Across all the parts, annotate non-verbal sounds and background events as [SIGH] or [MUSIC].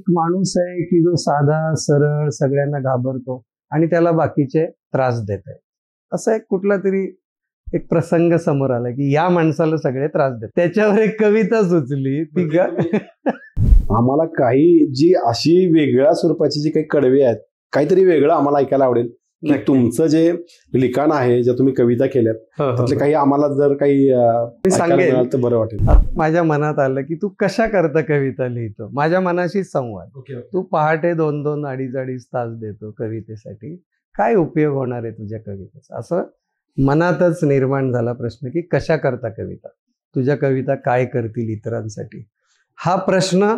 एक माणूस आहे की जो साधा सरळ सगळ्यांना घाबरतो आणि त्याला बाकीचे त्रास देत आहे असा एक कुठला तरी एक प्रसंग समोर आला की या माणसाला सगळे त्रास देत त्याच्यावर एक कविता सुचली ती [LAUGHS] आम्हाला काही जी अशी वेगळ्या स्वरूपाची जी काही कडवी आहेत काहीतरी वेगळं आम्हाला ऐकायला आवडेल तुमचं जे लिखाण आहे ज्या तुम्ही कविता केल्यात हो, हो, त्यातले हो. काही आम्हाला जर काही सांगेल तर बरं वाटेल माझ्या मनात आलं की तू कशा करता कविता लिहितो माझ्या मनाशी संवाद तू पहाटे दोन दोन अडीच अडीच तास देतो कवितेसाठी काय उपयोग होणार आहे तुझ्या कवितेचा असं मनातच निर्माण झाला प्रश्न की कशा करता कविता तुझ्या कविता काय करतील इतरांसाठी हा प्रश्न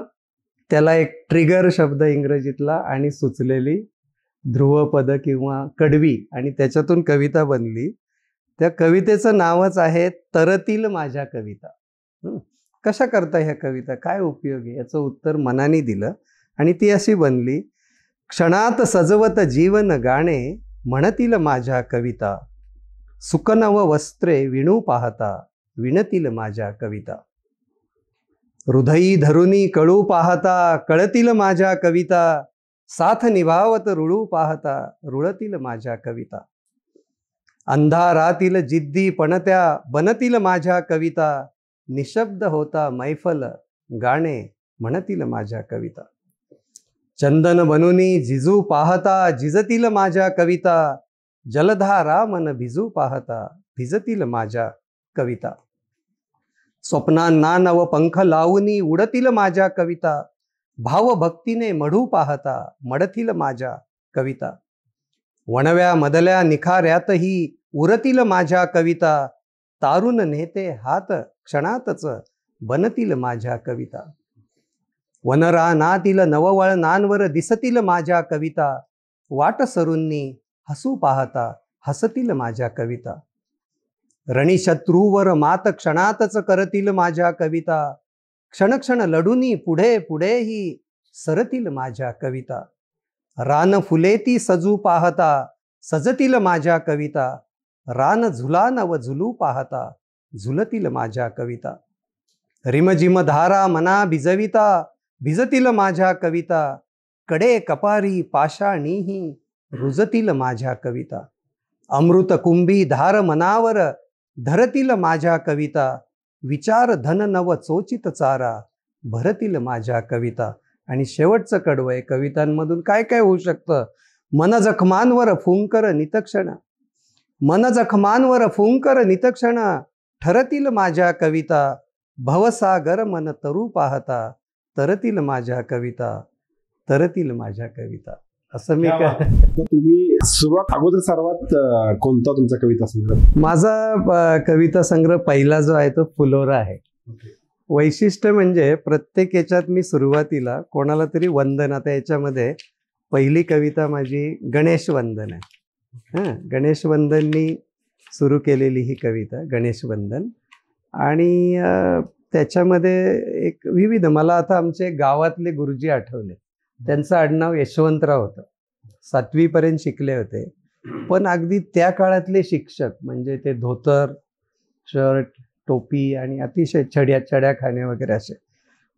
त्याला एक ट्रिगर शब्द इंग्रजीतला आणि सुचलेली ध्रुवपद किंवा कडवी आणि त्याच्यातून कविता बनली त्या कवितेचं नावच आहे तरतील माझ्या कविता कशा करता ह्या कविता काय उपयोग आहे याचं उत्तर मनाने दिलं आणि ती अशी बनली क्षणात सजवत जीवन गाणे म्हणतील माझ्या कविता सुकनव वस्त्रे विणू पाहता विणतील माझ्या कविता हृदयी धरुनी कळू पाहता कळतील माझ्या कविता साथ निभावत रुळू पाहता रुळतील माझ्या कविता अंधारातील जिद्दी पणत्या बनतील माझ्या कविता निशब्द होता मैफल गाणे म्हणतील माझ्या कविता चंदन बनुनी जिजू पाहता जिजतील माझ्या कविता जलधारा मन भिजू पाहता भिजतील माझ्या कविता स्वप्नांना नव पंख लावून उडतील माझ्या कविता भावभक्तीने मढू पाहता मडतील माझ्या कविता वणव्या मदल्या निखाऱ्यातही उरतील माझ्या कविता तारुण नेते हात क्षणातच बनतील माझ्या कविता वनरा नववळ नानवर दिसतील माझ्या कविता वाट सरूंनी हसू पाहता हसतील माझ्या कविता रणीशत्रूवर मात क्षणातच करतील माझ्या कविता क्षणक्षण क्षण पुढे पुढे ही सरतील माझ्या कविता रान फुले ती सजू पाहता सजतील माझ्या कविता रान झुला नव झुलू पाहता झुलतील माझ्या कविता रिमझिम धारा मना भिजविता भिजतील माझ्या कविता कडे कपारी पाषाणीही रुजतील माझ्या कविता अमृत कुंभी धार मनावर धरतील माझ्या कविता विचार धन नव चोचित चारा भरतील माझ्या कविता आणि शेवटचं कडवय कवितांमधून काय काय होऊ शकतं मन जखमांवर फुंकर नितक्षणा मन जखमांवर फुंकर नितक्षणा ठरतील माझ्या कविता भवसागर मन तरू पाहता तरतील माझ्या कविता तरतील माझ्या कविता असं मी काय तुम्ही सुरुवात अगोदर सर्वात कोणता तुमचा कविता संग्रह माझा कविता संग्रह पहिला जो आहे तो फुलोरा आहे वैशिष्ट्य म्हणजे प्रत्येक याच्यात मी सुरुवातीला कोणाला तरी वंदन आता याच्यामध्ये पहिली कविता माझी गणेश वंदन आहे गणेश वंदननी सुरू केलेली ही कविता गणेश वंदन आणि त्याच्यामध्ये एक विविध मला आता आमचे गावातले गुरुजी आठवले त्यांचं आडनाव यशवंतराव होतं सातवीपर्यंत शिकले होते पण अगदी त्या काळातले शिक्षक म्हणजे ते धोतर शर्ट टोपी आणि अतिशय छड्या छड्या खाणे वगैरे असे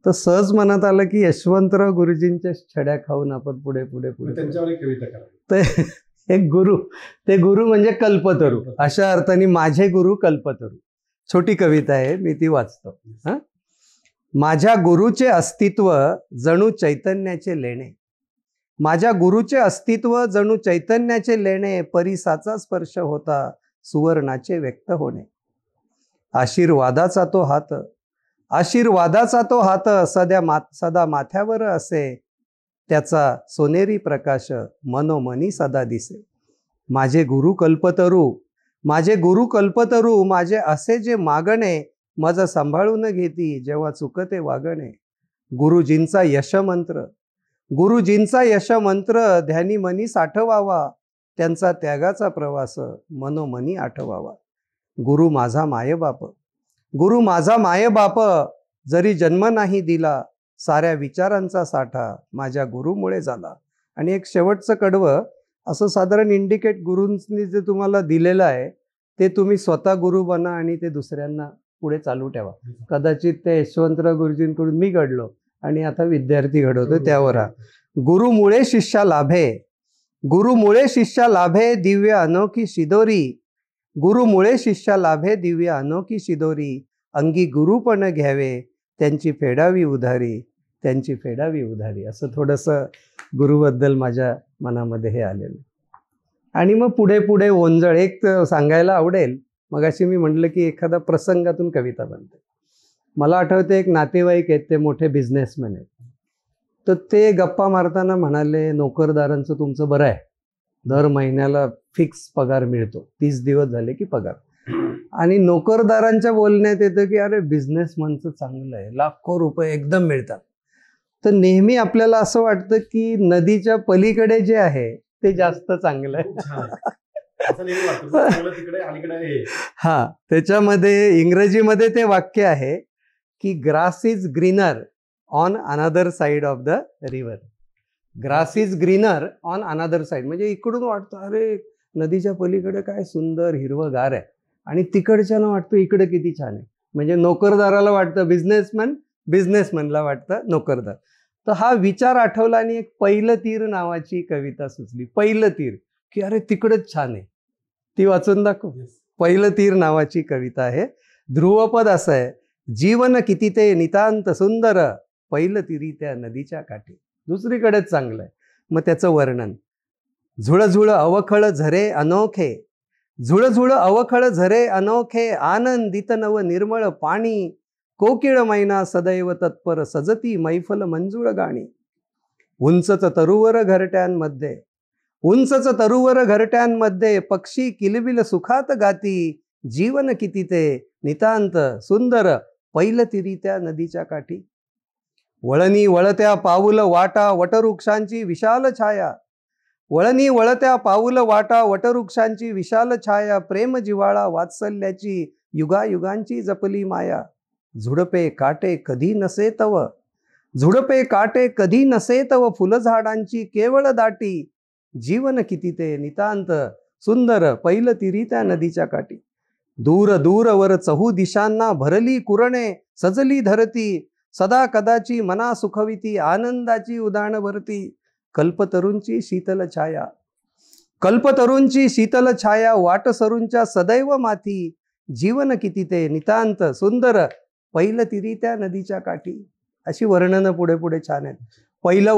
तर सहज मनात आलं की यशवंतराव गुरुजींच्या छड्या खाऊन आपण पुढे पुढे पुढे त्यांच्यावर कविता ते एक गुरु ते गुरु म्हणजे कल्पतरू अशा अर्थाने माझे गुरु कल्पतरू छोटी कविता आहे मी ती वाचतो हां माझ्या गुरुचे अस्तित्व जणू चैतन्याचे लेणे माझ्या गुरुचे अस्तित्व जणू चैतन्याचे लेणे परिसाचा स्पर्श होता सुवर्णाचे व्यक्त होणे आशीर्वादाचा तो हात आशीर्वादाचा तो हात सध्या मा सदा माथ्यावर असे त्याचा सोनेरी प्रकाश मनोमनी सदा दिसे माझे गुरु कल्पतरू माझे गुरु कल्पतरू माझे असे जे मागणे माझा सांभाळून घेती जेव्हा चुकते वागणे गुरुजींचा यशमंत्र गुरुजींचा यशमंत्र ध्यानी मनी साठवावा त्यांचा त्यागाचा प्रवास मनोमनी आठवावा गुरु माझा मायबाप गुरु माझा मायबाप जरी जन्म नाही दिला साऱ्या विचारांचा साठा माझ्या गुरुमुळे झाला आणि एक शेवटचं कडवं असं साधारण इंडिकेट गुरूंनी जे तुम्हाला दिलेलं आहे ते तुम्ही स्वतः गुरु बना आणि ते दुसऱ्यांना पुढे चालू ठेवा कदाचित ते यशवंतराव गुरुजींकडून मी घडलो आणि आता विद्यार्थी घडवतो त्यावर गुरुमुळे शिष्या लाभे गुरुमुळे शिष्या लाभे दिव्य अनोखी शिदोरी गुरुमुळे शिष्या लाभे दिव्य अनोखी शिदोरी अंगी गुरुपण घ्यावे त्यांची फेडावी उधारी त्यांची फेडावी उधारी असं थोडस गुरुबद्दल माझ्या मनामध्ये हे आलेलं आणि मग पुढे पुढे ओंजळ एक सांगायला आवडेल मग अशी मी म्हटलं की एखादा प्रसंगातून कविता बनते मला आठवते एक नातेवाईक आहेत ते मोठे बिझनेसमॅन आहेत तर ते गप्पा मारताना म्हणाले नोकरदारांचं तुमचं बरं आहे दर महिन्याला फिक्स पगार मिळतो तीस दिवस झाले की पगार आणि नोकरदारांच्या बोलण्यात येतं की अरे बिझनेसमनचं चांगलं आहे लाखो रुपये एकदम मिळतात तर नेहमी आपल्याला असं वाटतं की नदीच्या पलीकडे जे आहे ते जास्त चांगलं आहे हा त्याच्यामध्ये इंग्रजीमध्ये ते वाक्य आहे की grass is greener on another side of the river grass is greener on another side म्हणजे इकडून वाटतं अरे नदीच्या पलीकडे काय सुंदर हिरवगार आहे आणि तिकडच्यानं वाटतं इकडे किती छान आहे म्हणजे नोकरदाराला वाटतं बिझनेसमॅन बिझनेसमॅनला वाटतं नोकरदार तर हा विचार आठवला आणि एक पहिलं तीर नावाची कविता सुचली पहिलं तीर की अरे तिकडंच छान आहे ती वाचून दाखव पहिलं तीर नावाची कविता आहे ध्रुवपद असं आहे जीवन किती ते नितांत सुंदर पहिलं तिरी त्या नदीच्या काठी दुसरीकडेच चांगलं आहे मग त्याचं वर्णन झुळझुळ अवखळ झरे अनोखे झुळझुळ अवखळ झरे अनोखे आनंदित नव निर्मळ पाणी कोकिळ मैना सदैव तत्पर सजती मैफल मंजुळ गाणी उंचच तरुवर घरट्यांमध्ये उंचच तरुवर घरट्यांमध्ये पक्षी किलबिल सुखात गाती जीवन किती ते नितांत सुंदर पैलतिरित्या नदीच्या काठी वळणी वळत्या पाऊल वाटा वटवृक्षांची विशाल छाया वळणी वळत्या पाऊल वाटा वटवृक्षांची विशाल छाया प्रेम जिवाळा वात्सल्याची युगायुगांची जपली माया झुडपे काटे कधी नसे तव झुडपे काटे कधी नसे तव फुलझाडांची केवळ दाटी जीवन किती ते नितांत सुंदर पैल तिरी त्या नदीच्या काठी दूर दूरवर चहू दिशांना भरली कुरणे सजली धरती सदा कदाची मना सुखविती आनंदाची उदाहरण भरती कल्पतरूंची शीतल छाया कल्पतरूंची शीतल छाया वाट सरूंच्या सदैव माथी जीवन किती ते नितांत सुंदर पहिलं तिरी त्या नदीच्या काठी अशी वर्णनं पुढे पुढे छान आहेत पहिलं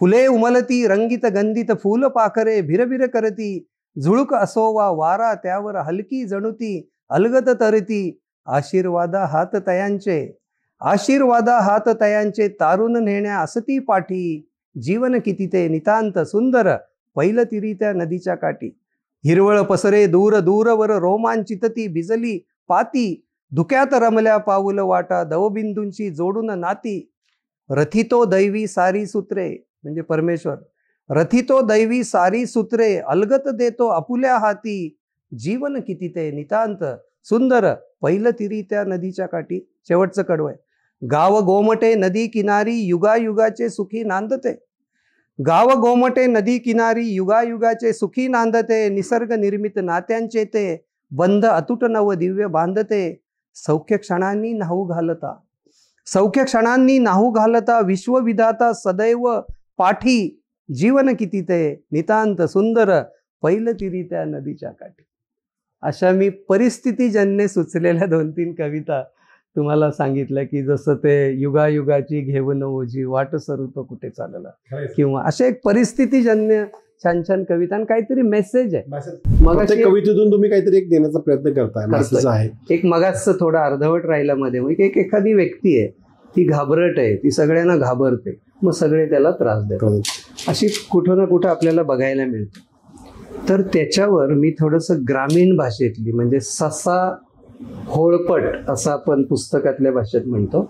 फुले उमलती रंगीत गंधित फूल पाखरे भिरभिर करती झुळक असो वा वारा त्यावर हलकी जणुती अलगत तरती आशीर्वादा हात तयांचे आशीर्वादा हात तयांचे तारून नेण्या असती पाठी जीवन किती ते नितांत सुंदर पैल तिरी त्या नदीच्या काठी हिरवळ पसरे दूर दूरवर रोमांचित ती भिजली पाती धुक्यात रमल्या पाऊल वाटा दवबिंदूंची जोडून नाती रथितो दैवी सारी सूत्रे म्हणजे परमेश्वर रथितो दैवी सारी सूत्रे अलगत देतो अपुल्या हाती जीवन किती ते नितांत सुंदर पहिलं तिरी त्या नदीच्या काठी शेवटचं कडवय गाव गोमटे नदी किनारी युगायुगाचे सुखी नांदते गाव गोमटे नदी किनारी युगायुगाचे सुखी नांदते निसर्ग निर्मित नात्यांचे ते बंध अतुट नव दिव्य बांधते सौख्य क्षणांनी नाहू घालता सौख्य क्षणांनी नाहू घालता विश्वविधाता सदैव पाठी जीवन किती ते नितांत सुंदर पहिलं तिरी त्या नदीच्या काठी अशा मी परिस्थितीजन्य सुचलेल्या दोन तीन कविता तुम्हाला सांगितलं की जसं ते युगायुगाची घेऊन ओझी वाट स्वरूप कुठे चाललं किंवा असे एक परिस्थितीजन्य छान छान कविता आणि काहीतरी मेसेज आहे मग कवितेतून तुम्ही काहीतरी एक देण्याचा प्रयत्न करताय आहे एक मगाच थोडा अर्धवट राहिला मध्ये एक एखादी व्यक्ती आहे ती घाबरट आहे ती सगळ्यांना घाबरते मग सगळे त्याला त्रास देतात हो. अशी कुठं ना कुठं आपल्याला बघायला मिळते तर त्याच्यावर मी थोडंसं ग्रामीण भाषेतली म्हणजे ससा होळपट असं आपण पुस्तकातल्या भाषेत म्हणतो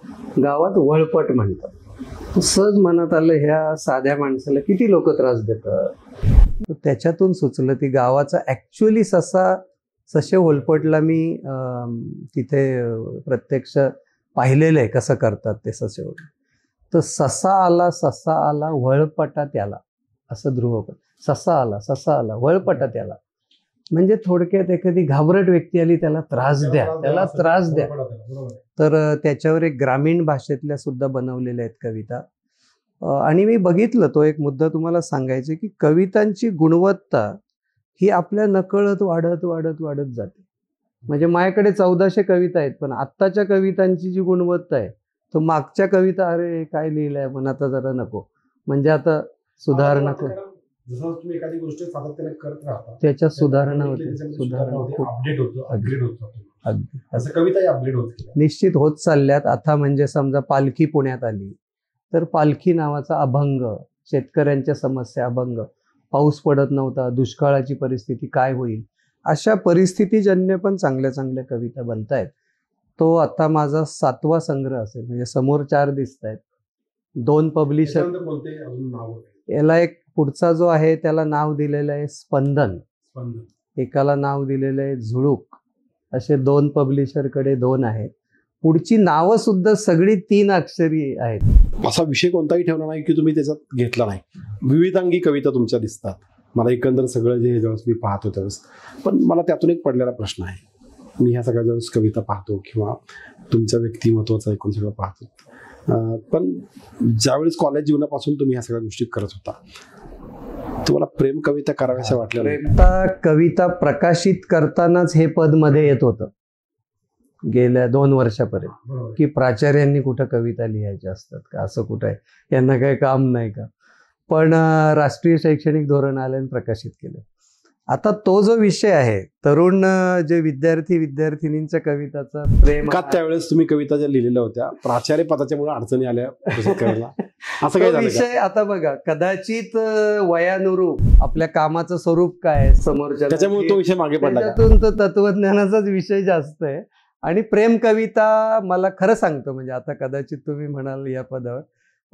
गावात वळपट म्हणतो सहज मनात आलं ह्या साध्या माणसाला किती लोक त्रास देतात त्याच्यातून सुचलं ती गावाचा ॲक्च्युली ससा सशे होलपटला मी तिथे प्रत्यक्ष पाहिलेलं आहे कसं करतात ते ससेवड तर ससा आला ससा आला वळपटा त्याला असं ध्रुव ससा आला ससा आला वळपटा त्याला म्हणजे थोडक्यात एखादी घाबरट व्यक्ती आली त्याला त्रास द्या त्याला त्रास द्या तर त्याच्यावर एक ग्रामीण भाषेतल्या सुद्धा बनवलेल्या आहेत कविता आणि मी बघितलं तो एक मुद्दा तुम्हाला सांगायचा की कवितांची गुणवत्ता ही आपल्या नकळत वाढत वाढत वाढत जाते म्हणजे माझ्याकडे चौदाशे कविता आहेत पण आत्ताच्या कवितांची जी गुणवत्ता आहे तो मागच्या कविता अरे काय लिहिलंय पण आता जरा नको म्हणजे आता सुधारणा जसं तुम्ही एखादी गोष्ट सातत्याने करत राहता सुधारणा होते सुधारणा होत निश्चित होत चालल्यात आता म्हणजे समजा पालखी पुण्यात आली तर पालखी नावाचा अभंग शेतकऱ्यांच्या समस्या अभंग पाऊस पडत नव्हता दुष्काळाची परिस्थिती काय होईल अशा परिस्थितीजन्य पण चांगल्या चांगल्या कविता बनतायत तो आता माझा सातवा संग्रह असेल म्हणजे समोर चार दिसत आहेत दोन पब्लिशर याला एक पुढचा जो आहे त्याला नाव दिलेलं आहे स्पंदन एकाला नाव दिलेलं आहे झुळूक असे दोन पब्लिशरकडे दोन आहेत पुढची नावं सुद्धा सगळी तीन अक्षरी आहेत असा विषय कोणताही ठेवला नाही की तुम्ही त्याच्यात घेतला नाही विविधांगी कविता तुमच्या दिसतात मला एकंदर सगळं जे मी पाहतो त्यावेळेस पण मला त्यातून एक पडलेला प्रश्न आहे मी ह्या सगळ्या ज्यावेळेस कविता पाहतो किंवा तुमच्या व्यक्तिमत्वाचं ऐकून सगळं पाहतो पण ज्यावेळेस कॉलेज जीवनापासून तुम्ही ह्या सगळ्या गोष्टी करत होता तुम्हाला प्रेम कविता कराव्याशा वाटलं प्रेमता कविता प्रकाशित करतानाच हे पद मध्ये येत होतं गेल्या दोन वर्षापर्यंत की प्राचार्यांनी कुठं कविता लिहायच्या असतात का असं कुठं आहे यांना काही काम नाही का पण राष्ट्रीय शैक्षणिक धोरण आल्याने प्रकाशित केलं आता तो जो विषय आहे तरुण जे विद्यार्थी विद्यार्थिनींच्या कविताचा प्रेम का त्यावेळेस तुम्ही कविता ज्या लिहिलेल्या होत्या प्राचार्य पदाच्या मुळे अडचणी आल्या [LAUGHS] असं काही विषय आता बघा कदाचित वयानुरूप आपल्या कामाचं स्वरूप काय समोरच्या त्याच्यामुळे तो विषय मागे पडला तो तत्वज्ञानाचाच विषय जास्त आहे आणि प्रेम कविता मला खरं सांगतो म्हणजे आता कदाचित तुम्ही म्हणाल या पदावर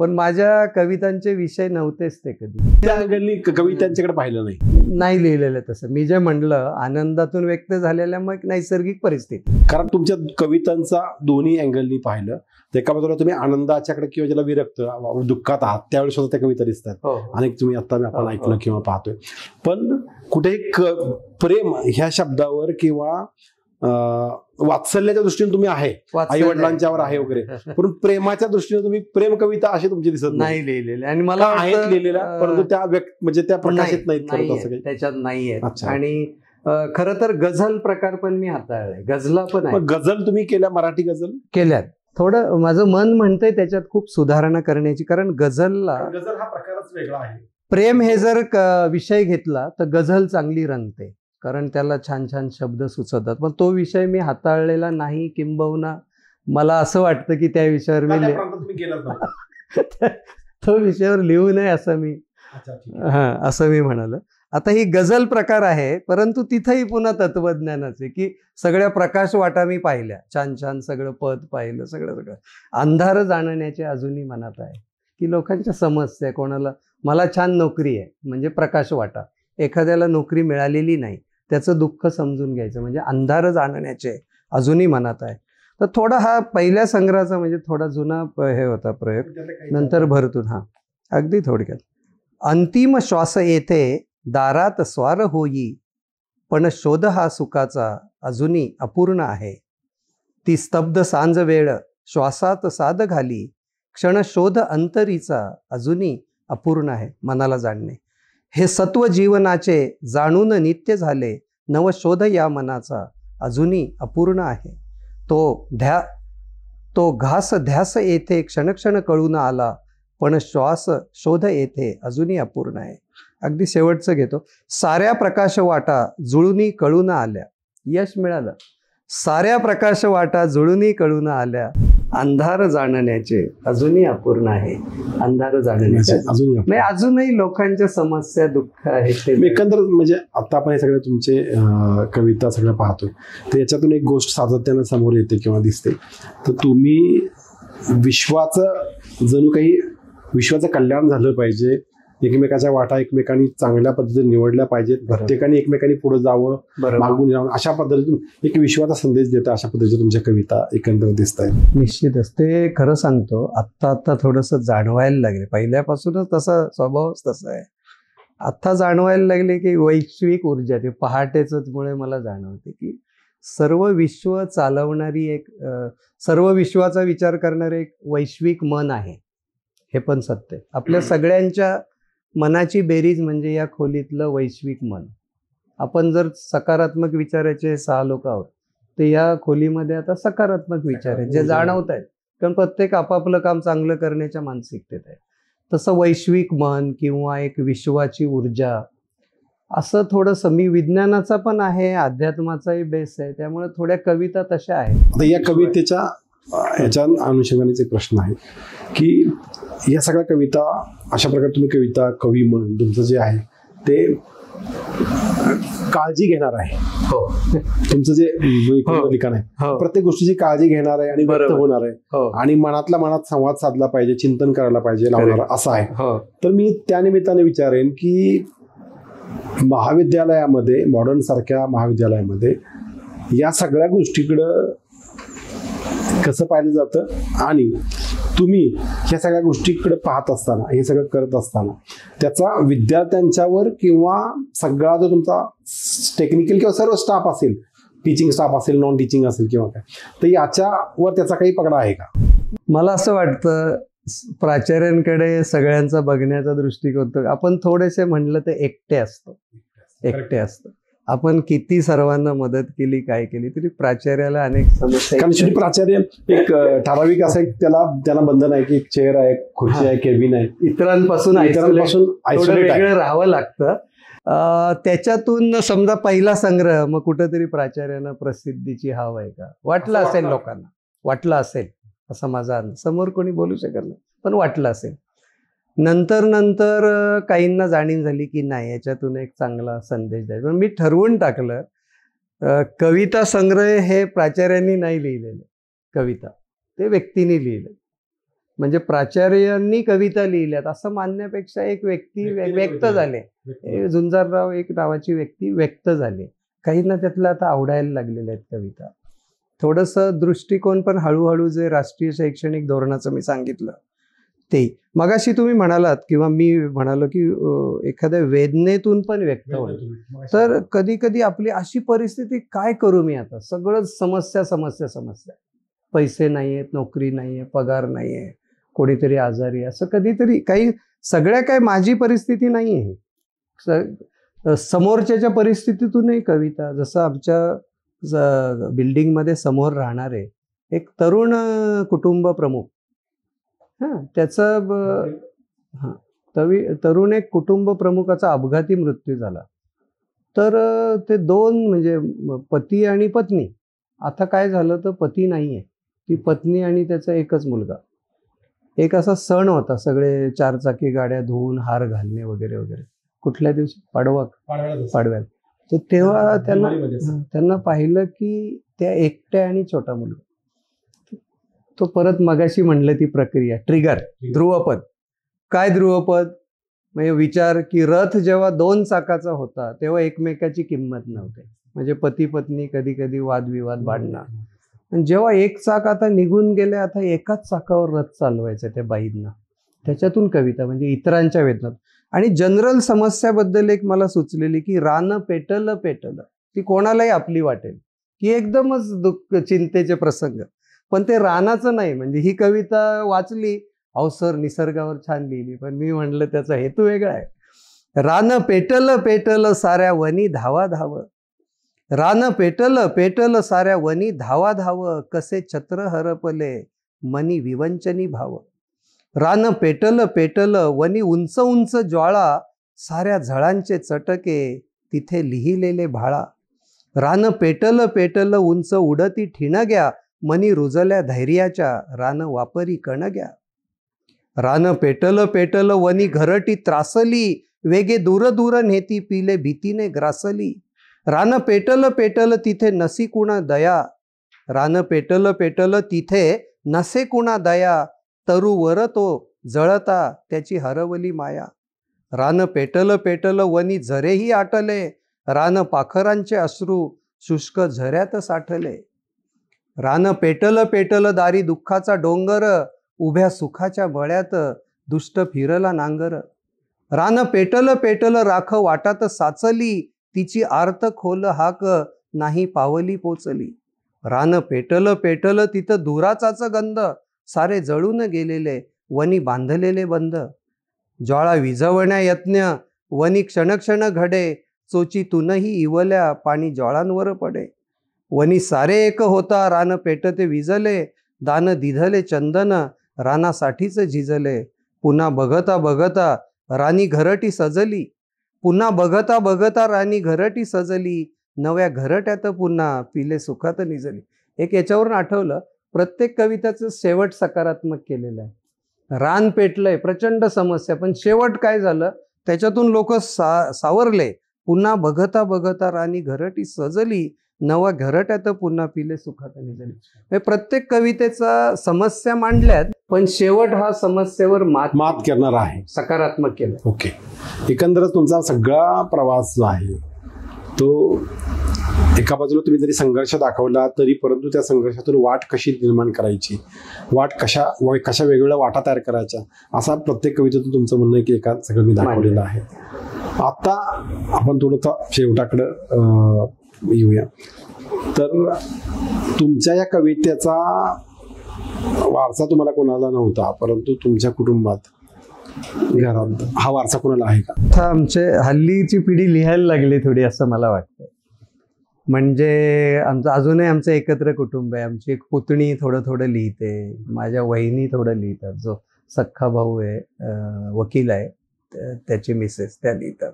पण माझ्या कवितांचे विषय नव्हतेच ते कधी कवितांच्याकडे पाहिलं नाही नाही लिहिलेलं तसं मी जे म्हणलं आनंदातून व्यक्त झालेल्या मग नैसर्गिक परिस्थिती कारण तुमच्या कवितांचा दोन्ही अँगलनी पाहिलं एका बाजूला तुम्ही आनंदाच्याकडे किंवा ज्याला विरक्त दुःखात आहात त्यावेळेस सुद्धा त्या कविता दिसतात हो. आणि तुम्ही आता आपण हो, हो. ऐकलं किंवा पाहतोय पण कुठेही प्रेम ह्या शब्दावर किंवा वात्सल्याच्या दृष्टीने तुम्ही आहे आई वडिलांच्यावर आहे वगैरे [LAUGHS] पण प्रेमाच्या दृष्टीने तुम्ही प्रेम कविता अशी तुमची दिसत नाही लिहिलेली आणि मला आहेत लिहिलेल्या परंतु त्या व्यक्ती म्हणजे त्या प्रकाशित नाहीत त्याच्यात नाहीये आणि खर तर गझल प्रकार पण मी हाताळले गझला पण आहे गझल तुम्ही केल्या मराठी गझल केल्यात थोडं माझं मन म्हणतंय त्याच्यात खूप सुधारणा करण्याची कारण गझलला गझल हा प्रकारच वेगळा आहे प्रेम हे जर विषय घेतला तर गझल चांगली रंगते कारण त्याला छान छान शब्द सुचवतात पण तो विषय मी हाताळलेला नाही किंबहुना मला असं वाटतं की त्या विषयावर मी [LAUGHS] तो विषयावर लिहू नये असं मी हां असं मी म्हणाल आता ही गझल प्रकार आहे परंतु तिथंही पुन्हा तत्वज्ञानाचे की सगळ्या प्रकाश वाटा मी पाहिल्या छान छान सगळं पद पाहिलं सगळं सगळं अंधार जाणण्याचे अजूनही मनात आहे की लोकांच्या समस्या कोणाला मला छान नोकरी आहे म्हणजे प्रकाश वाटा एखाद्याला नोकरी मिळालेली नाही त्याचं दुःख समजून घ्यायचं म्हणजे अंधार जाणण्याचे अजूनही मनात आहे तर थोडा हा पहिल्या संग्रहाचा म्हणजे थोडा जुना हे होता प्रयोग नंतर भरतून हा अगदी थोडक्यात अंतिम श्वास येथे दारात स्वार होई पण शोध हा सुखाचा अजूनही अपूर्ण आहे ती स्तब्ध सांज वेळ श्वासात साध घाली क्षण शोध अंतरीचा अजूनही अपूर्ण आहे मनाला जाणणे हे सत्व जीवनाचे जाणून नित्य झाले नवशोध या मनाचा अजूनही अपूर्ण आहे तो ध्या तो घास ध्यास येथे क्षणक्षण कळून आला पण श्वास शोध येथे अजूनही अपूर्ण आहे अगदी शेवटचं घेतो साऱ्या प्रकाश वाटा जुळूनी कळून आल्या यश मिळालं साऱ्या प्रकाश वाटा जुळूनी कळून आल्या अंधार जाणण्याचे अजूनही अपूर्ण आहे अंधार जाणण्याचे म्हणजे अजूनही म्हणजे अजूनही लोकांच्या समस्या दुःख आहेत एकंदर म्हणजे आता आपण हे सगळे तुमचे कविता सगळं पाहतोय तर याच्यातून एक गोष्ट सातत्यानं समोर येते किंवा दिसते तर तुम्ही विश्वाचं जणू काही विश्वाचं कल्याण झालं पाहिजे एकमेकाच्या वाटा एकमेकांनी चांगल्या पद्धतीने निवडल्या पाहिजेत प्रत्येकाने एकमेकांनी पुढे जावं मागून जावं अशा पद्धतीतून एक विश्वाचा संदेश देतो अशा पद्धतीच्या तुमच्या कविता एकंदर दिसत आहेत निश्चितच ते खरं सांगतो आत्ता आत्ता थोडंसं जाणवायला लागले पहिल्यापासूनच तसा स्वभावच तसा आहे आत्ता जाणवायला लागले की वैश्विक ऊर्जा ते पहाटेच मुळे मला जाणवते की सर्व विश्व चालवणारी एक सर्व विश्वाचा विचार करणारे एक वैश्विक मन आहे हे पण सत्य आपल्या सगळ्यांच्या मनाची बेरीज म्हणजे या खोलीतलं वैश्विक मन आपण जर सकारात्मक विचाराचे सहा लोक आहोत तर या खोलीमध्ये आता सकारात्मक विचार आहेत जे जाणवत आहेत कारण प्रत्येक आपापलं काम चांगलं करण्याच्या मानसिकतेत आहे तसं वैश्विक मन किंवा एक विश्वाची ऊर्जा असं थोडं समी विज्ञानाचा पण आहे अध्यात्माचाही बेस आहे त्यामुळे थोड्या कविता तशा आहेत या कवितेच्या याच्या अनुषंगाने एक प्रश्न आहे की या सगळ्या कविता अशा प्रकारे तुम्ही कविता कवी म्हणून तुमचं जे आहे ते काळजी घेणार आहे हो तुमचं जे हो. लिखाण आहे हो. प्रत्येक गोष्टीची काळजी घेणार आहे आणि व्यक्त होणार आहे हो. आणि मनातल्या मनात संवाद साधला पाहिजे चिंतन करायला पाहिजे लावणार असं आहे तर मी त्या निमित्ताने विचारेन की महाविद्यालयामध्ये मॉडर्न सारख्या महाविद्यालयामध्ये या सगळ्या गोष्टीकडं कसं पाहिलं जातं आणि तुम्ही ह्या सगळ्या गोष्टीकडे पाहत असताना हे सगळं करत असताना त्याचा विद्यार्थ्यांच्यावर किंवा सगळा जो तुमचा टेक्निकल किंवा सर्व स्टाफ असेल टीचिंग स्टाफ असेल नॉन टीचिंग असेल किंवा काय तर याच्यावर त्याचा काही पगडा आहे का मला असं वाटतं प्राचार्यांकडे सगळ्यांचा बघण्याचा दृष्टिकोन आपण थोडेसे म्हणलं ते एकटे असतो एकटे असतं आपण किती सर्वांना मदत केली काय केली तरी प्राचार्याला अनेक समस्या प्राचार्य एक ठराविक असं एक त्याला त्यांना बंधन आहे की एक चेअर आहे खुर्ची आहे केबिन आहे इतरांपासून इतरांपासून वेगळं राहावं लागतं त्याच्यातून समजा पहिला संग्रह मग कुठंतरी प्राचार्यानं प्रसिद्धीची हाव आहे का वाटलं असेल लोकांना वाटलं असेल असं माझा समोर कोणी बोलू शकत नाही पण वाटलं असेल नंतर नंतर काहींना जाणीव झाली की नाही याच्यातून एक चांगला संदेश द्यायचा पण मी ठरवून टाकलं कविता संग्रह हे प्राचार्यांनी नाही लिहिलेले कविता ते व्यक्तीने लिहिले म्हणजे प्राचार्यांनी कविता लिहिल्यात असं मानण्यापेक्षा एक व्यक्ती व्यक्त झाले झुंजारराव एक नावाची व्यक्ती व्यक्त झाली काहींना त्यातल्या आता आवडायला लागलेल्या आहेत कविता थोडस दृष्टिकोन पण हळूहळू जे राष्ट्रीय शैक्षणिक धोरणाचं मी सांगितलं ते मगाशी तुम्ही म्हणालात किंवा मी म्हणालो की एखाद्या वेदनेतून पण व्यक्त होईल तर कधी कधी आपली अशी परिस्थिती काय करू मी आता सगळं समस्या समस्या समस्या पैसे नाही आहेत नोकरी नाही आहे पगार नाही आहे कोणीतरी आजारी असं कधीतरी काही सगळ्या काय माझी परिस्थिती नाही आहे समोरच्याच्या परिस्थितीतूनही कविता जसं आमच्या बिल्डिंगमध्ये समोर राहणारे एक तरुण कुटुंब प्रमुख हा त्याचं तवी तरुण एक कुटुंब प्रमुखाचा अपघाती मृत्यू झाला तर ते दोन म्हणजे पती आणि पत्नी आता काय झालं तर पती नाही आहे ती पत्नी आणि त्याचा एकच मुलगा एक असा सण होता सगळे चारचाकी गाड्या धुवून हार घालणे वगैरे वगैरे कुठल्या दिवशी पाडवा पाडव्याला तर तेव्हा त्यांना त्यांना पाहिलं की त्या एकट्या आणि छोटा मुलगा तो परत मगाशी म्हणलं ती प्रक्रिया ट्रिगर ध्रुवपद काय ध्रुवपद म्हणजे विचार की रथ जेव्हा दोन चाकाचा होता तेव्हा एकमेकाची किंमत नव्हते म्हणजे पती पत्नी कधी कधी वादविवाद वाढणार पण जेव्हा एक चाक आता निघून गेले आता एकाच चाकावर रथ चालवायचं त्या बाईंना त्याच्यातून कविता म्हणजे इतरांच्या वेदनात आणि जनरल समस्याबद्दल एक मला सुचलेली की रान पेटलं पेटलं ती कोणालाही आपली वाटेल की एकदमच दुःख चिंतेचे प्रसंग पण ते रानाचं नाही म्हणजे ही कविता वाचली अहो सर निसर्गावर छान लिहिली पण मी म्हणलं त्याचा हेतू वेगळा आहे रान पेटल पेटल साऱ्या वनी धावा धाव रान पेटल पेटल साऱ्या वनी धावा धाव कसे छत्र हरपले मनी विवंचनी भाव रान पेटल पेटल वनी उंच उंच ज्वाळा साऱ्या झळांचे चटके तिथे लिहिलेले भाळा रान पेटल पेटल उंच उडती ठिणग्या मनी रुजल्या धैर्याच्या रान वापरी कणग्या रान पेटल पेटल वनी घरटी त्रासली वेगे दूर दूर नेती पिले भीतीने ग्रासली रान पेटल पेटल तिथे नसी कुणा दया रान पेटल पेटल तिथे नसे कुणा दया तरुवर तो जळता त्याची हरवली माया रान पेटल पेटल वनी झरेही आटले रान पाखरांचे अश्रू शुष्क झऱ्यात साठले रान पेटल पेटल दारी दुःखाचा डोंगर उभ्या सुखाच्या बळ्यात दुष्ट फिरला नांगर रान पेटल पेटल राख वाटात साचली तिची आर्त खोल हाक नाही पावली पोचली रान पेटल पेटल तिथं दुराचाच गंध सारे जळून गेलेले वनी बांधलेले बंद ज्वाळा विझवण्या यत्न वनी क्षणक्षण घडे चोचीतूनही इवल्या पाणी ज्वाळांवर पडे वनी सारे एक होता रान पेटते विजले दान दिधले चंदन साठीच झिजले पुन्हा बघता बघता राणी घरटी सजली पुन्हा बघता बघता राणी घरटी सजली नव्या घरट्यात पुन्हा पिले सुखात निजली एक याच्यावरून आठवलं प्रत्येक कवितेचं शेवट सकारात्मक केलेलं आहे रान पेटलंय प्रचंड समस्या पण शेवट काय झालं त्याच्यातून लोक सा सावरले पुन्हा बघता बघता राणी घरटी सजली नवा घरट्यात पुन्हा पिले सुखात निघाले म्हणजे प्रत्येक कवितेचा समस्या मांडल्यात पण शेवट हा समस्येवर मात मात करणार आहे सकारात्मक केलं ओके एकंदरच तुमचा सगळा प्रवास जो आहे तो एका बाजूला तुम्ही जरी संघर्ष दाखवला तरी परंतु त्या संघर्षातून वाट कशी निर्माण करायची वाट कशा कशा वेगवेगळ्या वाटा तयार करायच्या असा प्रत्येक कवितेतून तुमचं म्हणणं आहे की एका सगळं मी दाखवलेलं आहे आता आपण थोडंसं शेवटाकडं येऊया तर तुमच्या या कवितेचा वारसा तुम्हाला कोणाला नव्हता परंतु तुमच्या कुटुंबात घरात हा वारसा कोणाला आहे का आता आमचे हल्लीची पिढी लिहायला लागली थोडी असं मला वाटतं म्हणजे आमचं अजूनही आमचं एकत्र कुटुंब आहे आमची एक पुतणी थोडं थोडं लिहिते माझ्या वहिनी थोडं लिहितात जो सख्खा भाऊ आहे वकील आहे त्याची मिसेस त्या लिहितात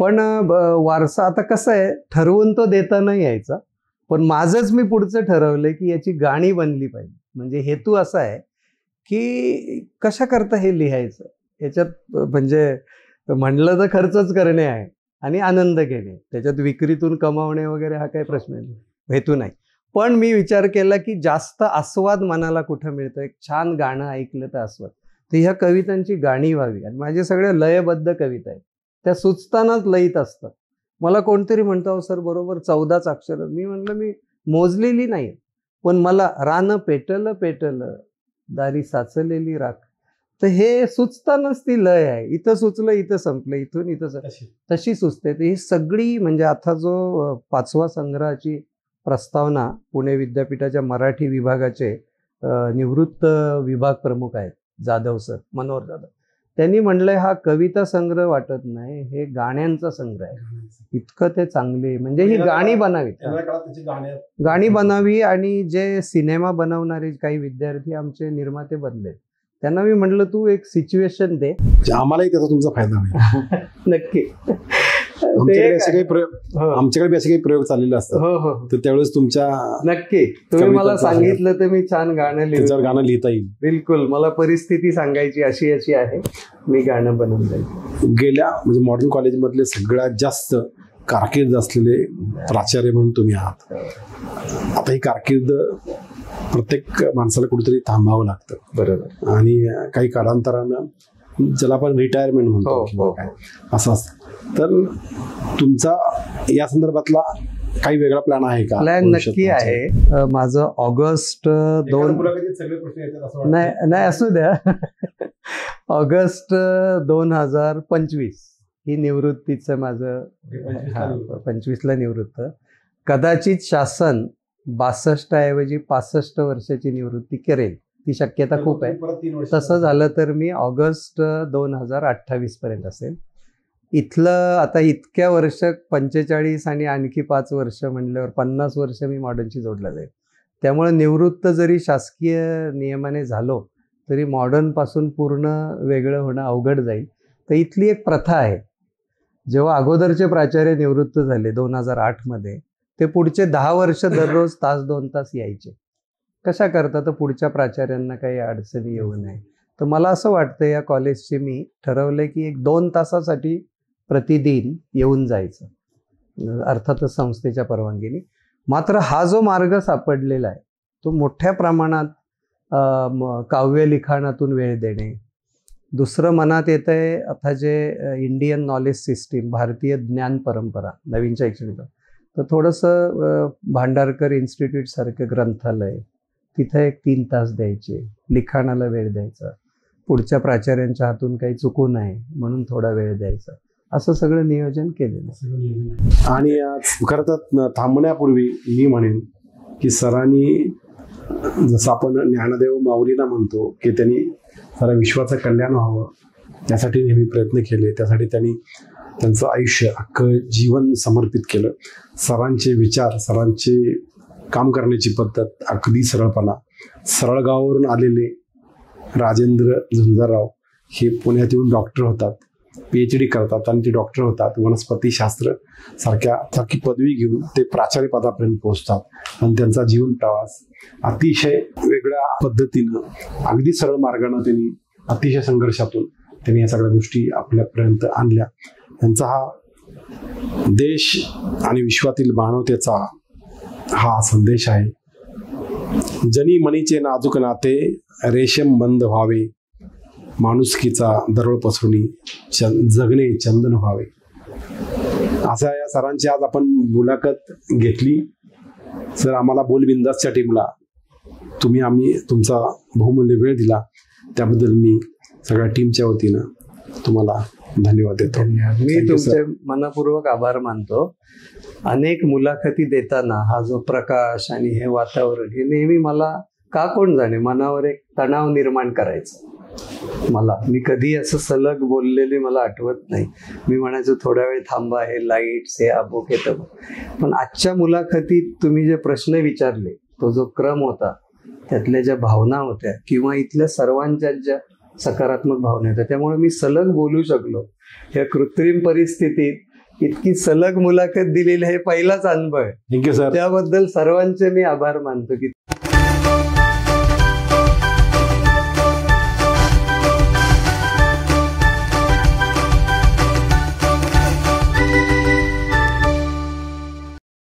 पण वारसा आता कसं आहे ठरवून तो देता यायचा पण माझंच मी पुढचं ठरवलं की याची गाणी बनली पाहिजे म्हणजे हेतू असा आहे की कशा करता हे लिहायचं याच्यात म्हणजे म्हणलं तर खर्चच करणे आहे आणि आनंद घेणे त्याच्यात विक्रीतून कमावणे वगैरे हा काही प्रश्न नाही हेतू नाही पण मी विचार केला की जास्त आस्वाद मनाला कुठं मिळतं एक छान गाणं ऐकलं तर आस्वाद तर ह्या कवितांची गाणी व्हावी आणि माझे सगळे लयबद्ध कविता आहेत त्या सुचतानाच लयत असतात मला कोणतरी म्हणतो सर बरोबर चौदाच अक्षर मी म्हटलं मी मोजलेली नाही पण मला रान पेटल पेटलं दारी साचलेली राख तर हे सुचतानाच ती लय आहे इथं सुचलं इथं संपलं इथून इथं तशी सुचते तर ही सगळी म्हणजे आता जो पाचवा संग्रहाची प्रस्तावना पुणे विद्यापीठाच्या मराठी विभागाचे निवृत्त विभाग प्रमुख आहेत जाधव सर मनोहर जाधव त्यांनी म्हटलंय हा कविता संग्रह वाटत नाही हे गाण्यांचा संग्रह आहे इतकं ते चांगले म्हणजे ही गाणी बनावी गाणी बनावी आणि जे सिनेमा बनवणारे काही विद्यार्थी आमचे निर्माते बनले त्यांना मी म्हटलं तू एक सिच्युएशन दे आम्हालाही त्याचा तुमचा फायदा [LAUGHS] नक्की आमच्याकडे असे काही प्रयोग आमच्याकडे असे काही प्रयोग चाललेले असतात तर त्यावेळेस तुमच्या नक्की तुम्ही मला सांगितलं तर मी छान गाणं लिहिलं गाणं लिहिता येईल बिलकुल मला परिस्थिती सांगायची अशी अशी आहे मी गाणं बनवून जाईल गेल्या म्हणजे मॉडर्न कॉलेज मधले सगळ्यात जास्त कारकीर्द असलेले प्राचार्य म्हणून तुम्ही आहात आता ही कारकीर्द प्रत्येक माणसाला कुठेतरी थांबावं लागतं बरोबर आणि काही कालांतरानं ज्याला आपण रिटायरमेंट म्हणतो हो, हो, हो. असं असतं तर तुमचा या संदर्भातला काही वेगळा प्लॅन आहे का प्लॅन नक्की आहे माझं ऑगस्ट दोन नाही नाही असू द्या ऑगस्ट दोन हजार पंचवीस ही निवृत्तीचं माझं पंचवीसला निवृत्त कदाचित शासन बासष्ट ऐवजी पासष्ट वर्षाची निवृत्ती करेल ती शक्यता खूप आहे तसं झालं तर मी ऑगस्ट दोन हजार अठ्ठावीस पर्यंत असेल इथलं आता इतक्या वर्ष पंचेचाळीस आणि आणखी पाच वर्ष म्हटल्यावर पन्नास वर्ष मी मॉडर्नशी जोडलेलं जाईल त्यामुळे निवृत्त जरी शासकीय नियमाने झालो तरी मॉडर्नपासून पूर्ण वेगळं होणं अवघड जाईल तर इथली एक प्रथा आहे जेव्हा अगोदरचे प्राचार्य निवृत्त झाले दोन हजार आठमध्ये ते पुढचे दहा वर्ष दररोज [COUGHS] तास दोन तास यायचे कशा करता तर पुढच्या प्राचार्यांना काही अडचणी येऊ नये तर मला असं वाटतं या कॉलेजचे मी ठरवलं की एक दोन तासासाठी प्रतिदिन येऊन जायचं अर्थातच संस्थेच्या परवानगीने मात्र हा जो मार्ग सापडलेला आहे तो मोठ्या प्रमाणात काव्य लिखाणातून वेळ देणे दुसरं मनात येतं आहे आता जे इंडियन नॉलेज सिस्टीम भारतीय ज्ञान परंपरा नवीन शैक्षणिक तर थोडंसं भांडारकर इन्स्टिट्यूटसारखं ग्रंथालय तिथे एक तीन तास द्यायचे लिखाणाला वेळ द्यायचा पुढच्या प्राचार्यांच्या हातून काही चुकू नये म्हणून थोडा वेळ द्यायचा असं सगळं नियोजन केलेलं आणि खरं तर थांबण्यापूर्वी मी म्हणेन की सरांनी जसं आपण ज्ञानदेव माऊलीला म्हणतो की त्यांनी जरा विश्वाचं कल्याण व्हावं त्यासाठी नेहमी प्रयत्न केले त्यासाठी त्यांनी त्यांचं आयुष्य अख्खं जीवन समर्पित केलं सरांचे विचार सरांचे काम करण्याची पद्धत अगदी सरळपणा गावावरून आलेले राजेंद्र झुंजारराव हे पुण्यात येऊन डॉक्टर होतात पी डी करतात आणि ते डॉक्टर होतात शास्त्र सारख्या सारखी पदवी घेऊन ते प्राचार्य पदापर्यंत पोहोचतात आणि त्यांचा जीवन प्रवास अतिशय वेगळ्या पद्धतीनं अगदी सरळ मार्गानं त्यांनी अतिशय संघर्षातून त्यांनी या सगळ्या गोष्टी आपल्यापर्यंत आणल्या त्यांचा हा देश आणि विश्वातील मानवतेचा हा संदेश आहे जनी मनीचे नाजूक नाते रेशम बंद व्हावे माणुसकीचा दरळ पसरणी जगणे चंदन व्हावे असा या सरांची आज आपण मुलाखत घेतली सर आम्हाला बोलबिंदासच्या टीमला तुम्ही आम्ही तुमचा बहुमूल्य वेळ दिला त्याबद्दल मी सगळ्या टीमच्या वतीनं तुम्हाला धन्यवाद देतो मी तुमचे मनपूर्वक आभार मानतो अनेक मुलाखती देताना हा जो प्रकाश आणि हे वातावरण हे नेहमी मला का कोण जाणे मनावर एक तणाव निर्माण करायचं मला मी कधी असं सलग बोललेले मला आठवत नाही मी म्हणायचो थोडा वेळ थांबा हे लाईट हे अबोक येत पण आजच्या मुलाखतीत तुम्ही जे प्रश्न विचारले तो जो क्रम होता त्यातल्या ज्या भावना होत्या किंवा इथल्या सर्वांच्या ज्या सकारात्मक भावना होत्या त्यामुळे मी सलग बोलू शकलो या कृत्रिम परिस्थितीत इतकी सलग मुलाखत दिलेली हे पहिलाच अनुभव आहे थँक्यू सर त्याबद्दल सर्वांचे मी आभार मानतो की